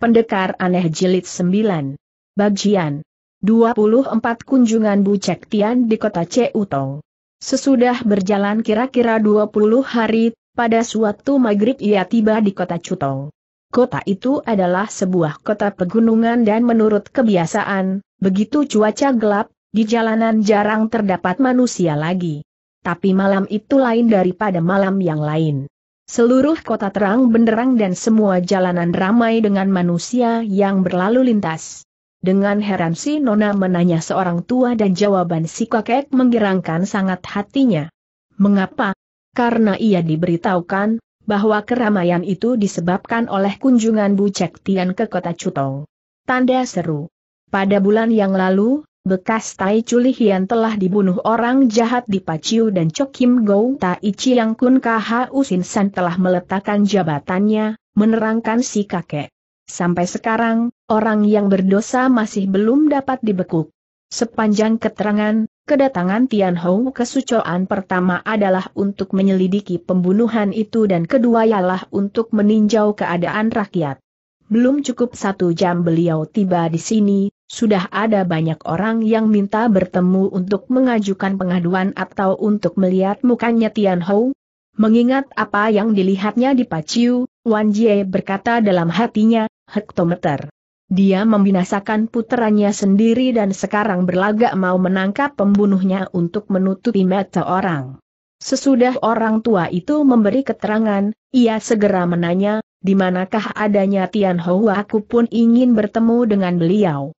Pendekar Aneh Jilid 9. Bagian 24 Kunjungan Bu Cek Tian di kota Ceutong. Sesudah berjalan kira-kira 20 hari, pada suatu maghrib ia tiba di kota Cutong. Kota itu adalah sebuah kota pegunungan dan menurut kebiasaan, begitu cuaca gelap, di jalanan jarang terdapat manusia lagi. Tapi malam itu lain daripada malam yang lain. Seluruh kota terang benderang dan semua jalanan ramai dengan manusia yang berlalu lintas. Dengan heran si Nona menanya seorang tua dan jawaban si kakek menggerangkan sangat hatinya. Mengapa? Karena ia diberitahukan, bahwa keramaian itu disebabkan oleh kunjungan Bu Cek Tian ke kota Cutong. Tanda seru. Pada bulan yang lalu, bekas Tai Chuli Hian telah dibunuh orang jahat di Paciu dan Kim Go Tai yang Kun Kaha Usin San telah meletakkan jabatannya, menerangkan si kakek. Sampai sekarang, orang yang berdosa masih belum dapat dibekuk. Sepanjang keterangan, kedatangan Tian Hou sucoan pertama adalah untuk menyelidiki pembunuhan itu dan kedua ialah untuk meninjau keadaan rakyat. Belum cukup satu jam beliau tiba di sini, sudah ada banyak orang yang minta bertemu untuk mengajukan pengaduan atau untuk melihat mukanya Tian Hou. Mengingat apa yang dilihatnya di Paciu, Wan Jie berkata dalam hatinya, hektometer. Dia membinasakan puteranya sendiri dan sekarang berlagak mau menangkap pembunuhnya untuk menutupi mata orang. Sesudah orang tua itu memberi keterangan, ia segera menanya, di manakah adanya Tian Hou aku pun ingin bertemu dengan beliau.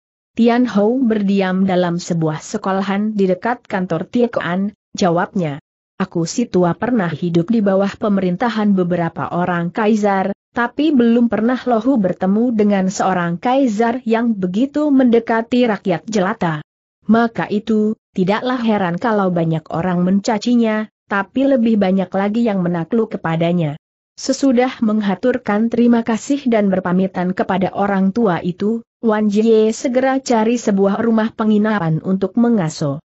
Tian Hou berdiam dalam sebuah sekolahan di dekat kantor Tiekoan, jawabnya. Aku si tua pernah hidup di bawah pemerintahan beberapa orang kaisar, tapi belum pernah lohu bertemu dengan seorang kaisar yang begitu mendekati rakyat jelata. Maka itu, tidaklah heran kalau banyak orang mencacinya, tapi lebih banyak lagi yang menakluk kepadanya. Sesudah menghaturkan terima kasih dan berpamitan kepada orang tua itu, Wan Jie segera cari sebuah rumah penginapan untuk mengasuh.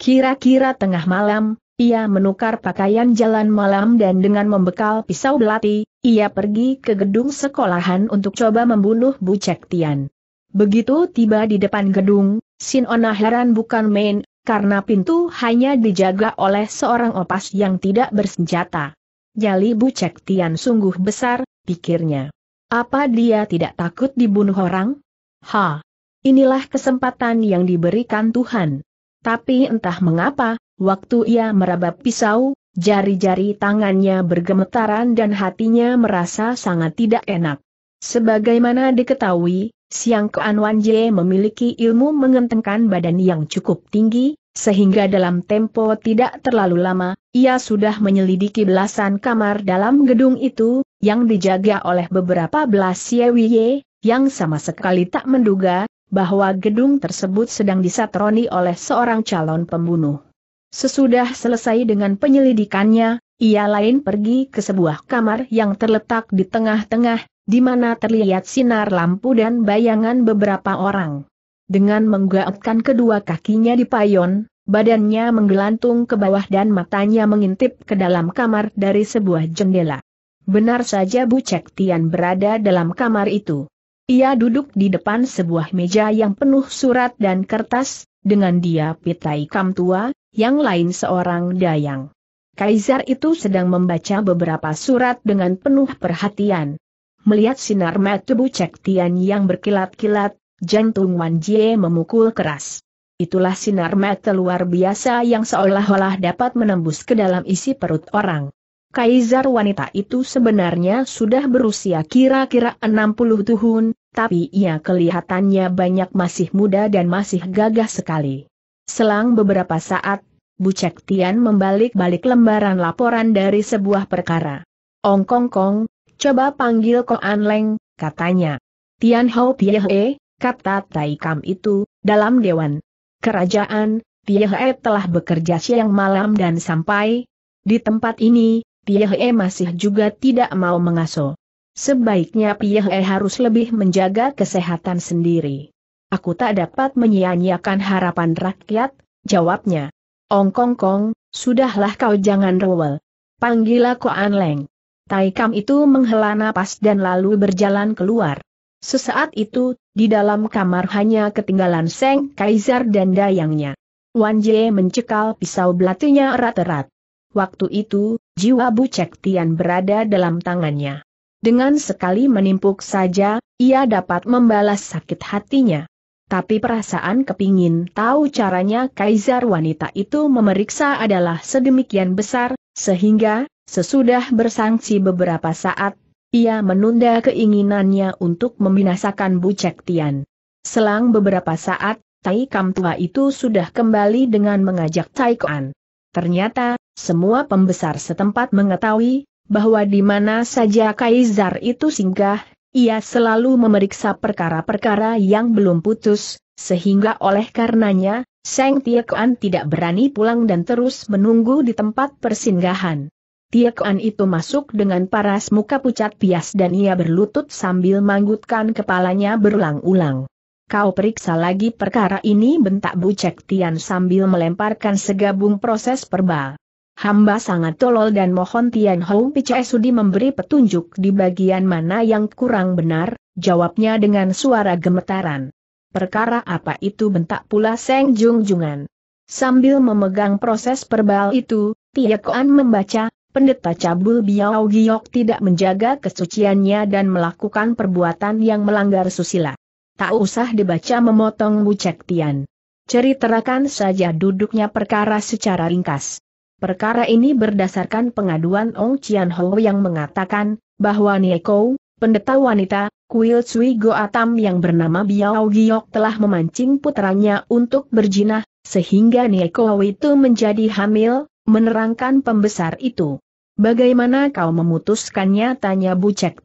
Kira-kira tengah malam, ia menukar pakaian jalan malam dan dengan membekal pisau belati, ia pergi ke gedung sekolahan untuk coba membunuh Bu Cek Tian. Begitu tiba di depan gedung, Sin Ona heran bukan main, karena pintu hanya dijaga oleh seorang opas yang tidak bersenjata. Jali Cek Tian sungguh besar, pikirnya. Apa dia tidak takut dibunuh orang? Ha! Inilah kesempatan yang diberikan Tuhan. Tapi entah mengapa, waktu ia meraba pisau, jari-jari tangannya bergemetaran dan hatinya merasa sangat tidak enak. Sebagaimana diketahui, Siang Kuan Wan Ye memiliki ilmu mengentengkan badan yang cukup tinggi, sehingga dalam tempo tidak terlalu lama, ia sudah menyelidiki belasan kamar dalam gedung itu, yang dijaga oleh beberapa belas Yewiye, yang sama sekali tak menduga, bahwa gedung tersebut sedang disatroni oleh seorang calon pembunuh. Sesudah selesai dengan penyelidikannya, ia lain pergi ke sebuah kamar yang terletak di tengah-tengah, di mana terlihat sinar lampu dan bayangan beberapa orang. Dengan menggaetkan kedua kakinya di payon, badannya menggelantung ke bawah dan matanya mengintip ke dalam kamar dari sebuah jendela. Benar saja Bu Cek Tian berada dalam kamar itu. Ia duduk di depan sebuah meja yang penuh surat dan kertas, dengan dia Pitai Kam tua, yang lain seorang dayang. Kaisar itu sedang membaca beberapa surat dengan penuh perhatian. Melihat sinar mata Bu Cek Tian yang berkilat-kilat, Jantung Wan Jie memukul keras. Itulah sinar mata luar biasa yang seolah-olah dapat menembus ke dalam isi perut orang. Kaisar wanita itu sebenarnya sudah berusia kira-kira 60 tahun, tapi ia kelihatannya banyak masih muda dan masih gagah sekali. Selang beberapa saat, Bu Cek Tian membalik-balik lembaran laporan dari sebuah perkara. Ong Kong Kong, coba panggil Ko An Leng, katanya. Tian Hao He, kata Taikam itu, dalam Dewan Kerajaan, Tiahe telah bekerja siang malam dan sampai di tempat ini, Tiahe masih juga tidak mau mengaso. Sebaiknya Tiahe harus lebih menjaga kesehatan sendiri. Aku tak dapat menyia-nyiakan harapan rakyat, jawabnya. Ong Kong Kong, sudahlah kau jangan rewel. Panggil aku An Leng. Taikam itu menghela napas dan lalu berjalan keluar. Sesaat itu di dalam kamar hanya ketinggalan Seng Kaisar dan dayangnya. Wan Jie mencekal pisau belatinya erat-erat. Waktu itu, jiwa Bu Cek Tian berada dalam tangannya. Dengan sekali menimpuk saja, ia dapat membalas sakit hatinya. Tapi perasaan kepingin tahu caranya kaisar wanita itu memeriksa adalah sedemikian besar, sehingga, sesudah bersangsi beberapa saat, ia menunda keinginannya untuk membinasakan Bu Cek Tian. Selang beberapa saat, Tai Kam Tua itu sudah kembali dengan mengajak Tai Koan. Ternyata, semua pembesar setempat mengetahui, bahwa di mana saja Kaisar itu singgah, ia selalu memeriksa perkara-perkara yang belum putus, sehingga oleh karenanya, Seng Tiekoan tidak berani pulang dan terus menunggu di tempat persinggahan. An itu masuk dengan paras muka pucat pias dan ia berlutut sambil manggutkan kepalanya berulang-ulang. Kau periksa lagi perkara ini bentak Bucek Tian sambil melemparkan segabung proses perba. Hamba sangat tolol dan mohon Tian Hou Pichai Sudi memberi petunjuk di bagian mana yang kurang benar, jawabnya dengan suara gemetaran. Perkara apa itu bentak pula Seng Jung Jungan. Sambil memegang proses perbal itu, An membaca, Pendeta Cabul Biao Giok tidak menjaga kesuciannya dan melakukan perbuatan yang melanggar susila. Tak usah dibaca memotong Bucek Tian. Ceritakan saja duduknya perkara secara ringkas. Perkara ini berdasarkan pengaduan Ong Chian Ho yang mengatakan, bahwa Nieko, pendeta wanita, Kuil Sui Go Atam yang bernama Biao Giok telah memancing putranya untuk berjinah, sehingga Nieko itu menjadi hamil, menerangkan pembesar itu. Bagaimana kau memutuskannya tanya Bu Cek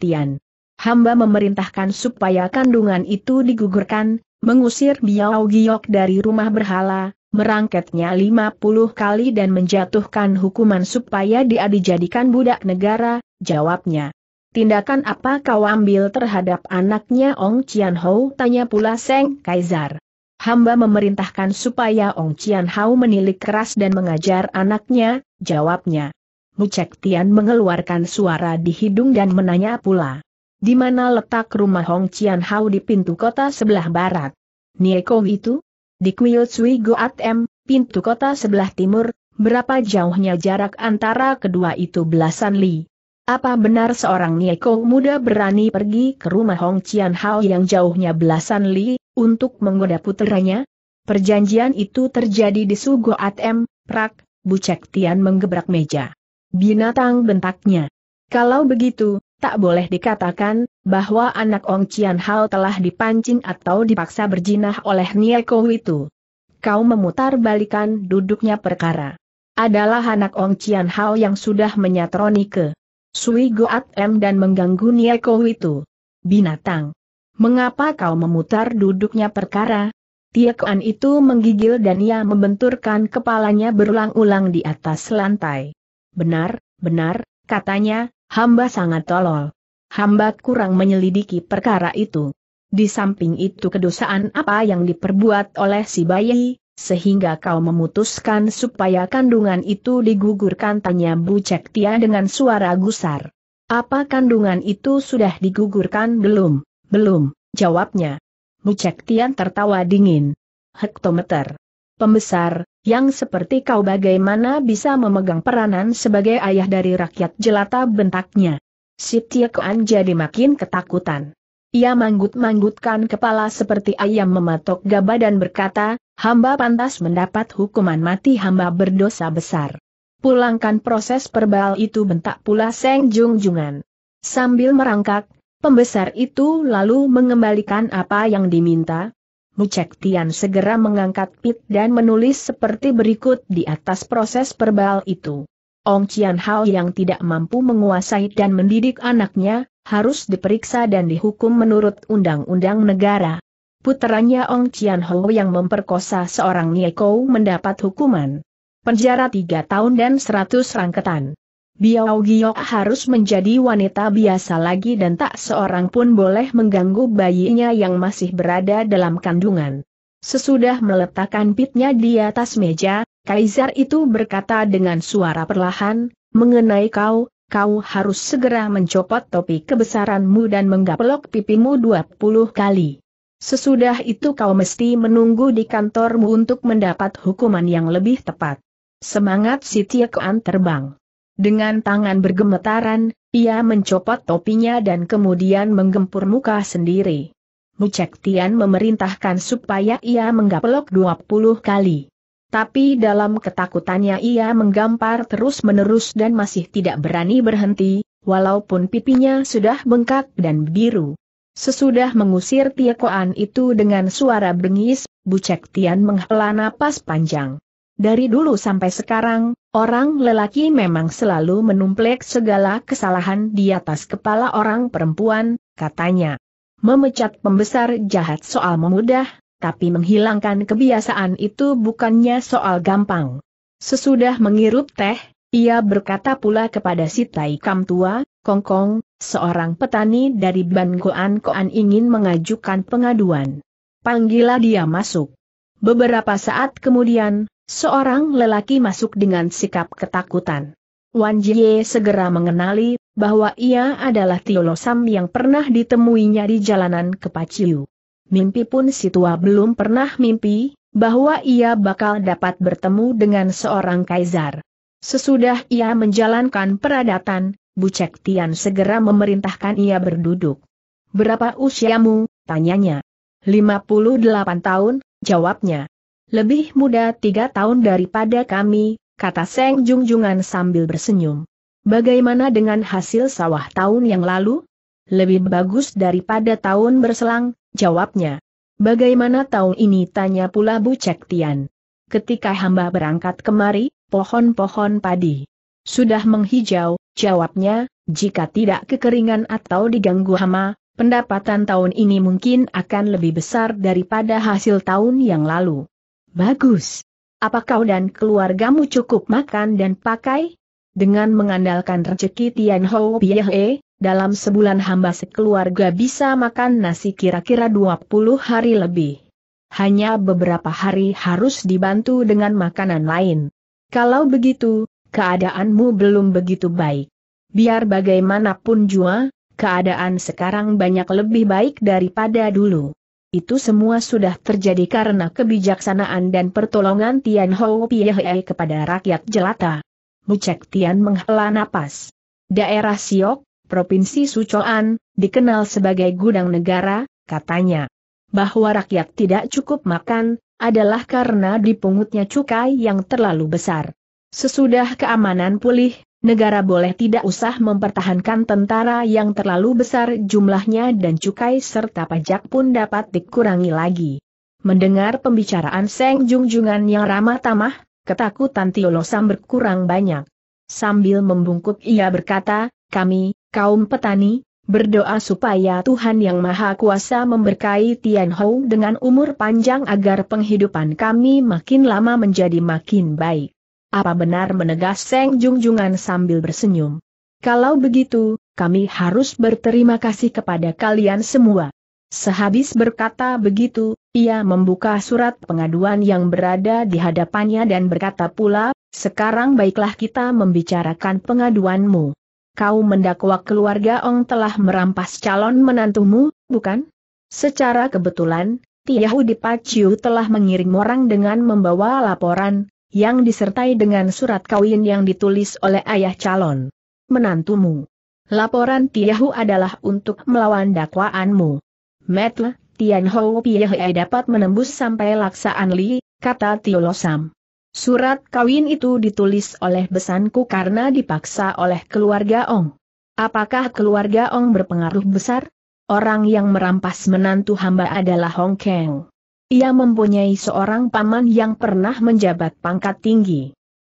Hamba memerintahkan supaya kandungan itu digugurkan, mengusir Biao Giok dari rumah berhala, merangketnya 50 kali dan menjatuhkan hukuman supaya dia dijadikan budak negara, jawabnya. Tindakan apa kau ambil terhadap anaknya Ong Chian Hou tanya pula Seng Kaisar. Hamba memerintahkan supaya Ong Chian Hou menilik keras dan mengajar anaknya, jawabnya. Mucek Tian mengeluarkan suara di hidung dan menanya pula. Di mana letak rumah Hong Chian Hao di pintu kota sebelah barat? Nieko itu? Di Kuil Sui Goat M, pintu kota sebelah timur, berapa jauhnya jarak antara kedua itu belasan li? Apa benar seorang Nieko muda berani pergi ke rumah Hong Chian Hao yang jauhnya belasan li, untuk menggoda putranya? Perjanjian itu terjadi di Sugo ATM, Prak, Bucek Tian menggebrak meja. Binatang bentaknya. Kalau begitu, tak boleh dikatakan bahwa anak Ong Cian Hao telah dipancing atau dipaksa berjinah oleh Kou itu. Kau memutar balikan duduknya perkara. Adalah anak Ong Cian Hao yang sudah menyatroni ke Sui Goat M dan mengganggu Kou itu. Binatang. Mengapa kau memutar duduknya perkara? Kuan itu menggigil dan ia membenturkan kepalanya berulang-ulang di atas lantai benar, benar, katanya, hamba sangat tolol. Hamba kurang menyelidiki perkara itu. Di samping itu kedosaan apa yang diperbuat oleh si bayi, sehingga kau memutuskan supaya kandungan itu digugurkan tanya Bu Cek Tia dengan suara gusar. Apa kandungan itu sudah digugurkan belum? Belum, jawabnya. Bu Cek Tia tertawa dingin. Hektometer. Pembesar, yang seperti kau bagaimana bisa memegang peranan sebagai ayah dari rakyat jelata bentaknya. Si Tiekoan jadi makin ketakutan. Ia manggut-manggutkan kepala seperti ayam mematok gabah dan berkata, hamba pantas mendapat hukuman mati hamba berdosa besar. Pulangkan proses perbal itu bentak pula Seng Jung Jungan. Sambil merangkak, pembesar itu lalu mengembalikan apa yang diminta, Mucek Tian segera mengangkat pit dan menulis seperti berikut di atas proses perbal itu. Ong Cian Hao yang tidak mampu menguasai dan mendidik anaknya, harus diperiksa dan dihukum menurut undang-undang negara. Putranya Ong Cian Hao yang memperkosa seorang Kou mendapat hukuman penjara tiga tahun dan seratus rangketan. Biao Giok harus menjadi wanita biasa lagi dan tak seorang pun boleh mengganggu bayinya yang masih berada dalam kandungan. Sesudah meletakkan pitnya di atas meja, Kaisar itu berkata dengan suara perlahan, mengenai kau, kau harus segera mencopot topi kebesaranmu dan menggaplok pipimu 20 kali. Sesudah itu kau mesti menunggu di kantormu untuk mendapat hukuman yang lebih tepat. Semangat si Tiekuan terbang. Dengan tangan bergemetaran, ia mencopot topinya dan kemudian menggempur muka sendiri. Mucek Tian memerintahkan supaya ia menggaplok 20 kali. Tapi dalam ketakutannya ia menggampar terus-menerus dan masih tidak berani berhenti, walaupun pipinya sudah bengkak dan biru. Sesudah mengusir Tiekoan itu dengan suara bengis, Bucek Tian menghela napas panjang. Dari dulu sampai sekarang, orang lelaki memang selalu menumplek segala kesalahan di atas kepala orang perempuan, katanya. Memecat pembesar jahat soal memudah, tapi menghilangkan kebiasaan itu bukannya soal gampang. Sesudah mengirup teh, ia berkata pula kepada si Tai Kam tua, Kongkong, seorang petani dari Ban Goan Koan ingin mengajukan pengaduan. Panggillah dia masuk. Beberapa saat kemudian, Seorang lelaki masuk dengan sikap ketakutan. Wan Jie segera mengenali bahwa ia adalah Tio Sam yang pernah ditemuinya di jalanan ke Paciu. Mimpi pun si tua belum pernah mimpi bahwa ia bakal dapat bertemu dengan seorang kaisar. Sesudah ia menjalankan peradatan, Bucek Tian segera memerintahkan ia berduduk. Berapa usiamu? tanyanya. 58 tahun, jawabnya. Lebih muda tiga tahun daripada kami, kata Seng Jungjungan sambil bersenyum. Bagaimana dengan hasil sawah tahun yang lalu? Lebih bagus daripada tahun berselang, jawabnya. Bagaimana tahun ini tanya pula Bu Cek Tian. Ketika hamba berangkat kemari, pohon-pohon padi sudah menghijau, jawabnya, jika tidak kekeringan atau diganggu hama, pendapatan tahun ini mungkin akan lebih besar daripada hasil tahun yang lalu. Bagus. Apa kau dan keluargamu cukup makan dan pakai? Dengan mengandalkan rezeki Tian Ho Piehe, dalam sebulan hamba sekeluarga bisa makan nasi kira-kira 20 hari lebih. Hanya beberapa hari harus dibantu dengan makanan lain. Kalau begitu, keadaanmu belum begitu baik. Biar bagaimanapun jua, keadaan sekarang banyak lebih baik daripada dulu. Itu semua sudah terjadi karena kebijaksanaan dan pertolongan Tian Hou Piehe kepada rakyat jelata. Mucek Tian menghela napas. Daerah Siok, Provinsi Sucoan, dikenal sebagai gudang negara, katanya. Bahwa rakyat tidak cukup makan, adalah karena dipungutnya cukai yang terlalu besar. Sesudah keamanan pulih, Negara boleh tidak usah mempertahankan tentara yang terlalu besar jumlahnya dan cukai serta pajak pun dapat dikurangi lagi. Mendengar pembicaraan Seng Jungjungan yang ramah tamah, ketakutan Tio Losam berkurang banyak. Sambil membungkuk ia berkata, kami, kaum petani, berdoa supaya Tuhan Yang Maha Kuasa memberkahi Tianhou dengan umur panjang agar penghidupan kami makin lama menjadi makin baik. Apa benar menegas Seng Jungjungan sambil bersenyum? Kalau begitu, kami harus berterima kasih kepada kalian semua. Sehabis berkata begitu, ia membuka surat pengaduan yang berada di hadapannya dan berkata pula, sekarang baiklah kita membicarakan pengaduanmu. Kau mendakwa keluarga Ong telah merampas calon menantumu, bukan? Secara kebetulan, Tiahu Paciu telah mengirim orang dengan membawa laporan, yang disertai dengan surat kawin yang ditulis oleh ayah calon menantumu. Laporan Tiahu adalah untuk melawan dakwaanmu. Metle, Tianho Hou Piahe dapat menembus sampai laksaan Li, kata Losam. Surat kawin itu ditulis oleh besanku karena dipaksa oleh keluarga Ong. Apakah keluarga Ong berpengaruh besar? Orang yang merampas menantu hamba adalah Hong Kong. Ia mempunyai seorang paman yang pernah menjabat pangkat tinggi.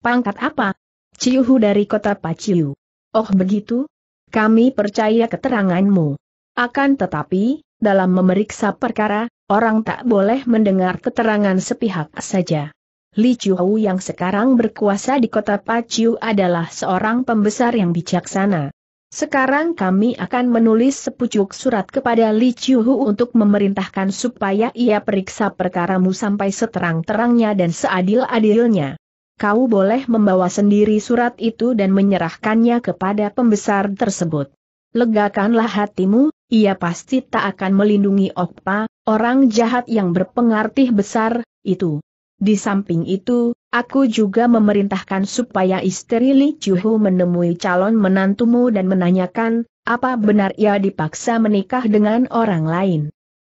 Pangkat apa? Ciuhu dari kota Paciu. Oh begitu? Kami percaya keteranganmu. Akan tetapi, dalam memeriksa perkara, orang tak boleh mendengar keterangan sepihak saja. Li Chuhu yang sekarang berkuasa di kota Paciu adalah seorang pembesar yang bijaksana. Sekarang kami akan menulis sepucuk surat kepada Li Chiuhu untuk memerintahkan supaya ia periksa perkaramu sampai seterang-terangnya dan seadil-adilnya. Kau boleh membawa sendiri surat itu dan menyerahkannya kepada pembesar tersebut. Legakanlah hatimu, ia pasti tak akan melindungi Okpa, orang jahat yang berpengaruh besar, itu. Di samping itu, Aku juga memerintahkan supaya istri Li Chuhu menemui calon menantumu dan menanyakan, apa benar ia dipaksa menikah dengan orang lain.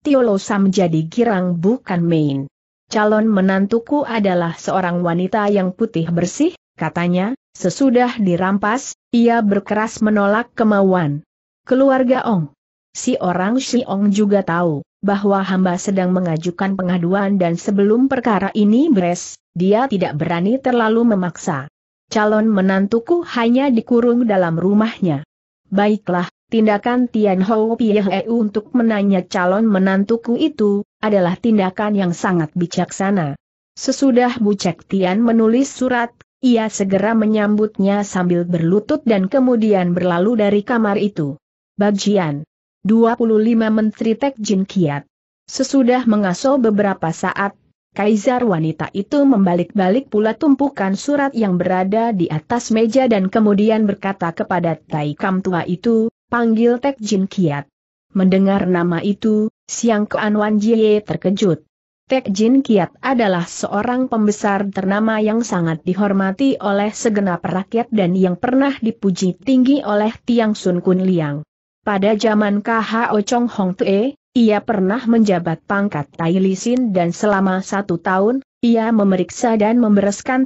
Tiolo Sam jadi girang bukan main. Calon menantuku adalah seorang wanita yang putih bersih, katanya, sesudah dirampas, ia berkeras menolak kemauan. Keluarga Ong. Si orang Si Ong juga tahu bahwa hamba sedang mengajukan pengaduan dan sebelum perkara ini beres, dia tidak berani terlalu memaksa. Calon menantuku hanya dikurung dalam rumahnya. Baiklah, tindakan Tian Hou Piehe untuk menanya calon menantuku itu, adalah tindakan yang sangat bijaksana. Sesudah Bu Cek Tian menulis surat, ia segera menyambutnya sambil berlutut dan kemudian berlalu dari kamar itu. Bagian 25 Menteri Tek Jin Kiat. Sesudah mengasuh beberapa saat, Kaisar wanita itu membalik-balik pula tumpukan surat yang berada di atas meja dan kemudian berkata kepada Tai Kam tua itu, panggil Tek Jin Kiat. Mendengar nama itu, Siang Kuan Wan Jie terkejut. Tek Jin Kiat adalah seorang pembesar ternama yang sangat dihormati oleh segenap rakyat dan yang pernah dipuji tinggi oleh Tiang Sun Kun Liang. Pada zaman KHO Chong Hong Tue, ia pernah menjabat pangkat Tai dan selama satu tahun, ia memeriksa dan membereskan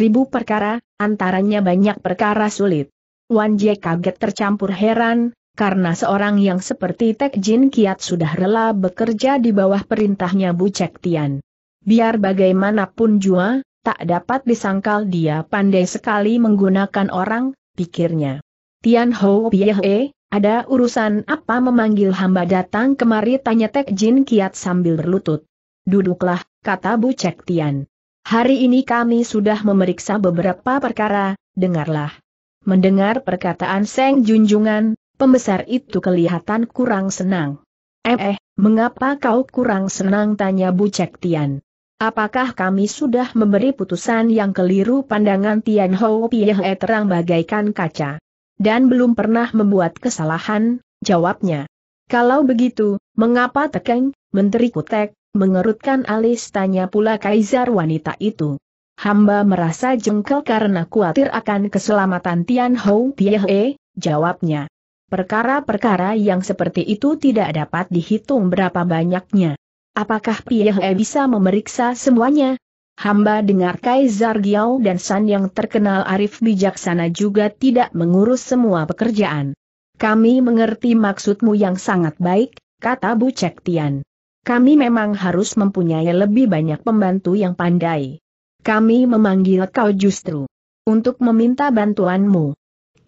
ribu perkara, antaranya banyak perkara sulit. Wan Jie kaget tercampur heran, karena seorang yang seperti Tek Jin Kiat sudah rela bekerja di bawah perintahnya Bu Cek Tian. Biar bagaimanapun jua, tak dapat disangkal dia pandai sekali menggunakan orang, pikirnya. Tian Ho E? Ada urusan apa memanggil hamba datang kemari tanya Tek Jin Kiat sambil berlutut. Duduklah, kata Bu Cek Tian. Hari ini kami sudah memeriksa beberapa perkara, dengarlah. Mendengar perkataan Seng Junjungan, pembesar itu kelihatan kurang senang. Eh, eh, mengapa kau kurang senang tanya Bu Cek Tian. Apakah kami sudah memberi putusan yang keliru pandangan Tian Hou Piehe terang bagaikan kaca? dan belum pernah membuat kesalahan, jawabnya. Kalau begitu, mengapa Tekeng, Menteri Kutek, mengerutkan alis tanya pula kaisar wanita itu. Hamba merasa jengkel karena khawatir akan keselamatan Tian Hou Tiehe, jawabnya. Perkara-perkara yang seperti itu tidak dapat dihitung berapa banyaknya. Apakah Piehe bisa memeriksa semuanya? Hamba dengar Kaisar Giau dan San yang terkenal arif bijaksana juga tidak mengurus semua pekerjaan. Kami mengerti maksudmu yang sangat baik, kata Bu Cek Tian. Kami memang harus mempunyai lebih banyak pembantu yang pandai. Kami memanggil kau justru untuk meminta bantuanmu.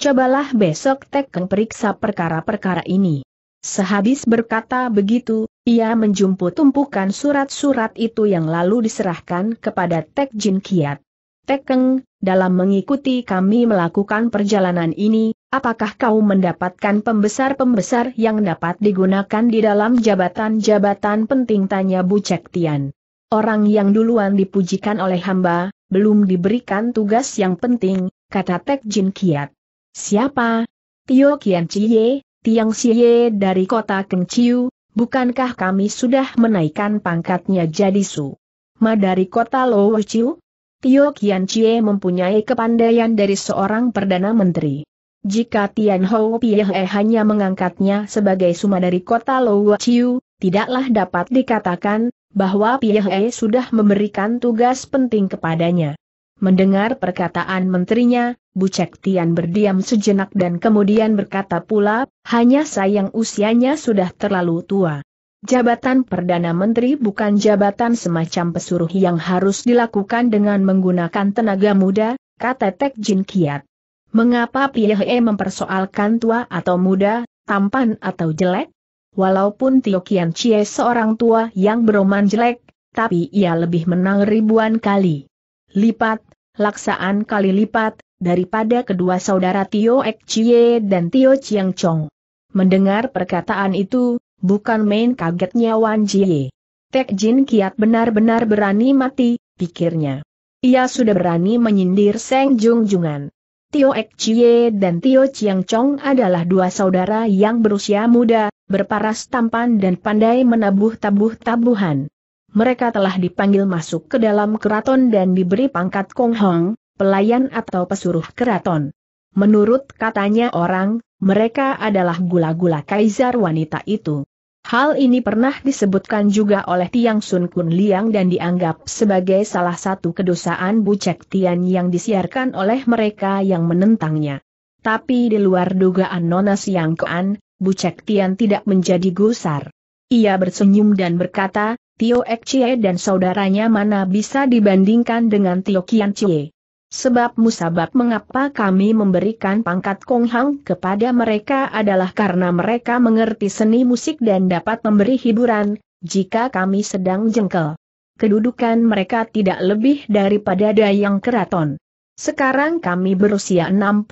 Cobalah besok Tekeng periksa perkara-perkara ini. Sehabis berkata begitu, ia menjumput tumpukan surat-surat itu yang lalu diserahkan kepada Tek Jin Kiat. Tekeng, dalam mengikuti kami melakukan perjalanan ini, apakah kau mendapatkan pembesar-pembesar yang dapat digunakan di dalam jabatan-jabatan penting tanya Bu Cek Tian. Orang yang duluan dipujikan oleh hamba, belum diberikan tugas yang penting, kata Tek Jin Kiat. Siapa? Tio Kian Chie, Tiang Xie dari kota Kengciu, bukankah kami sudah menaikkan pangkatnya jadi Su? Ma dari kota Luochiu? Tio Kian Chie mempunyai kepandaian dari seorang Perdana Menteri. Jika Tian Hou e hanya mengangkatnya sebagai Suma dari kota Luochiu, tidaklah dapat dikatakan bahwa e sudah memberikan tugas penting kepadanya. Mendengar perkataan menterinya, Cek Tian berdiam sejenak dan kemudian berkata pula, hanya sayang usianya sudah terlalu tua. Jabatan Perdana Menteri bukan jabatan semacam pesuruh yang harus dilakukan dengan menggunakan tenaga muda, kata Tek Jin Kiat. Mengapa Piehe mempersoalkan tua atau muda, tampan atau jelek? Walaupun Tio Kian Chie seorang tua yang beroman jelek, tapi ia lebih menang ribuan kali lipat, laksaan kali lipat, daripada kedua saudara Tio Ek Chie dan Tio Chiang Chong. Mendengar perkataan itu, bukan main kagetnya Wan Jie. Tek Jin Kiat benar-benar berani mati, pikirnya. Ia sudah berani menyindir Seng Jung Jungan. Tio Ek Chie dan Tio Chiang Chong adalah dua saudara yang berusia muda, berparas tampan dan pandai menabuh tabuh tabuhan mereka telah dipanggil masuk ke dalam keraton dan diberi pangkat konghong, pelayan atau pesuruh keraton. Menurut katanya orang, mereka adalah gula-gula kaisar wanita itu. Hal ini pernah disebutkan juga oleh Tiang Sun Kun Liang dan dianggap sebagai salah satu kedosaan Bucek Tian yang disiarkan oleh mereka yang menentangnya. Tapi di luar dugaan Nona Siang Kean, Bucek Tian tidak menjadi gusar. Ia bersenyum dan berkata, Tio Ek Chie dan saudaranya mana bisa dibandingkan dengan Tio Kian Chie. Sebab musabab mengapa kami memberikan pangkat Kong Hang kepada mereka adalah karena mereka mengerti seni musik dan dapat memberi hiburan, jika kami sedang jengkel. Kedudukan mereka tidak lebih daripada dayang keraton. Sekarang kami berusia 61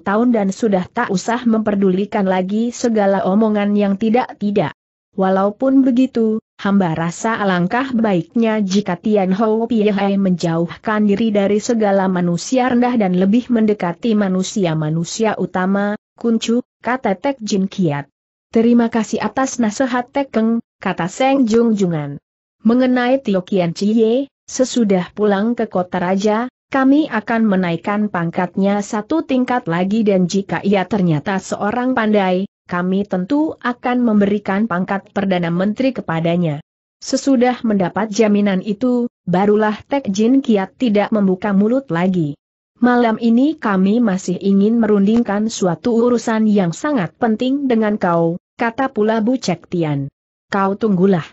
tahun dan sudah tak usah memperdulikan lagi segala omongan yang tidak-tidak. Walaupun begitu, hamba rasa alangkah baiknya jika Tian Hou Piehai menjauhkan diri dari segala manusia rendah dan lebih mendekati manusia-manusia utama, kuncu, kata Tek Jin Kiat. Terima kasih atas nasihat Tek Keng, kata Seng Jung Jungan. Mengenai Tio Kian Chie, sesudah pulang ke kota raja, kami akan menaikkan pangkatnya satu tingkat lagi dan jika ia ternyata seorang pandai, kami tentu akan memberikan pangkat Perdana Menteri kepadanya. Sesudah mendapat jaminan itu, barulah Tek Jin Kiat tidak membuka mulut lagi. Malam ini kami masih ingin merundingkan suatu urusan yang sangat penting dengan kau, kata pula Bu Cek Tian. Kau tunggulah.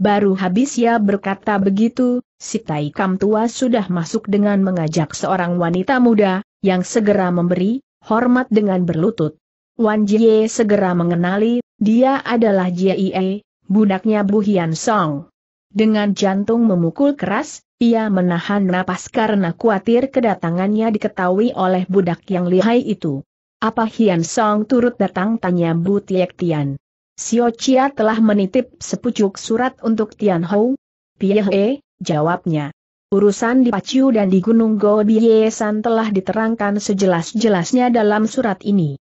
Baru habis ia berkata begitu, si Tai Kam tua sudah masuk dengan mengajak seorang wanita muda, yang segera memberi hormat dengan berlutut. Wan Jie segera mengenali, dia adalah Jie, budaknya Bu Hian Song. Dengan jantung memukul keras, ia menahan napas karena khawatir kedatangannya diketahui oleh budak yang lihai itu. Apa Hian Song turut datang tanya Bu Tiek Tian. Sio Chia telah menitip sepucuk surat untuk Tian Hou. Piehe, jawabnya. Urusan di Pacu dan di Gunung Go Biesan telah diterangkan sejelas-jelasnya dalam surat ini.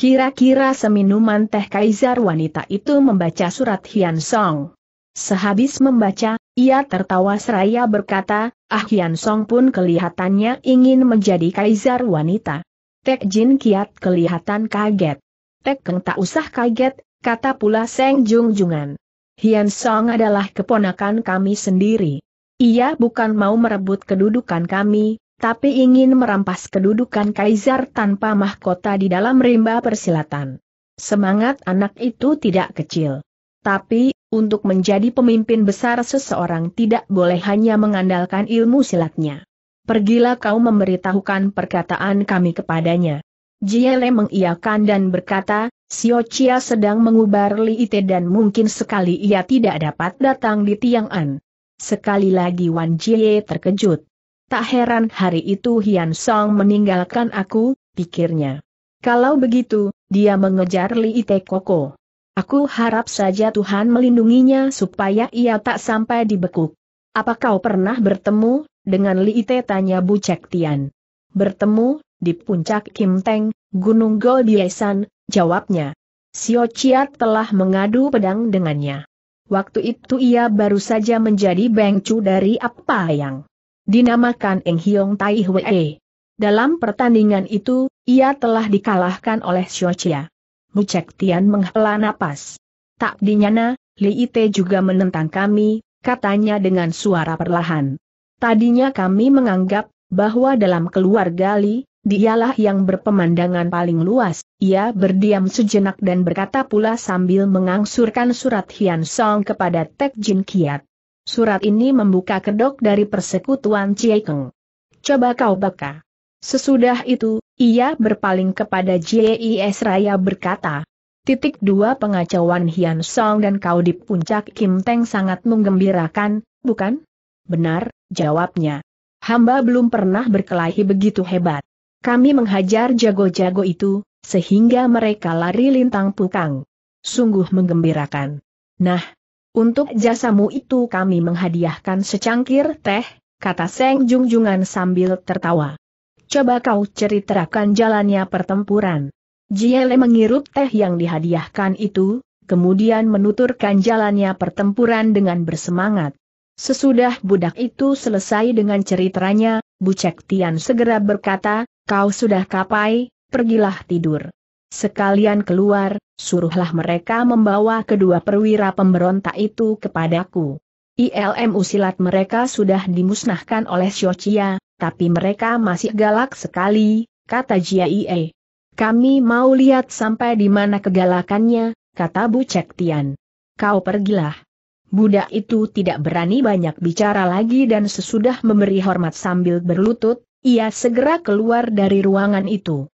Kira-kira seminuman teh kaisar wanita itu membaca surat Hian Song. Sehabis membaca, ia tertawa seraya berkata, Ah Hian Song pun kelihatannya ingin menjadi kaisar wanita. Tek Jin Kiat kelihatan kaget. Tek Keng tak usah kaget, kata pula Seng Jung Jungan. Hian Song adalah keponakan kami sendiri. Ia bukan mau merebut kedudukan kami, tapi ingin merampas kedudukan kaisar tanpa mahkota di dalam rimba persilatan. Semangat anak itu tidak kecil. Tapi, untuk menjadi pemimpin besar seseorang tidak boleh hanya mengandalkan ilmu silatnya. Pergilah kau memberitahukan perkataan kami kepadanya. Jiele mengiyakan dan berkata, Sio Chia sedang mengubar Li Ite dan mungkin sekali ia tidak dapat datang di Tiang An. Sekali lagi Wan Jie terkejut. Tak heran hari itu Hian Song meninggalkan aku, pikirnya. Kalau begitu, dia mengejar Li Ite Koko. Aku harap saja Tuhan melindunginya supaya ia tak sampai dibekuk. Apa kau pernah bertemu dengan Li Ite tanya Bu Cek Tian? Bertemu di puncak Kim Teng, Gunung Goldiesan, jawabnya. Xiao Chiat telah mengadu pedang dengannya. Waktu itu ia baru saja menjadi bengcu dari apa yang dinamakan Eng Hiong Tai Hwee. Dalam pertandingan itu, ia telah dikalahkan oleh Chia. Xiao Mu Chek Tian menghela napas. Tak dinyana, Li Ite juga menentang kami, katanya dengan suara perlahan. Tadinya kami menganggap bahwa dalam keluarga Li, dialah yang berpemandangan paling luas. Ia berdiam sejenak dan berkata pula sambil mengangsurkan surat Hian Song kepada Tek Jin Kiat. Surat ini membuka kedok dari persekutuan Ciekeng. Coba kau baca. Sesudah itu, ia berpaling kepada JIS Raya berkata, Titik dua pengacauan Hian Song dan kau di puncak Kim Teng sangat menggembirakan, bukan? Benar, jawabnya. Hamba belum pernah berkelahi begitu hebat. Kami menghajar jago-jago itu, sehingga mereka lari lintang pukang. Sungguh menggembirakan. Nah, untuk jasamu itu kami menghadiahkan secangkir teh, kata Seng Jungjungan sambil tertawa. Coba kau ceritakan jalannya pertempuran. Jiele mengirup teh yang dihadiahkan itu, kemudian menuturkan jalannya pertempuran dengan bersemangat. Sesudah budak itu selesai dengan ceritanya, Bucek Tian segera berkata, kau sudah kapai, pergilah tidur. Sekalian keluar, suruhlah mereka membawa kedua perwira pemberontak itu kepadaku. ILMU silat mereka sudah dimusnahkan oleh Xiochia, tapi mereka masih galak sekali, kata Jia Ie. Kami mau lihat sampai di mana kegalakannya, kata Bu Cek Tian. Kau pergilah. Budak itu tidak berani banyak bicara lagi dan sesudah memberi hormat sambil berlutut, ia segera keluar dari ruangan itu.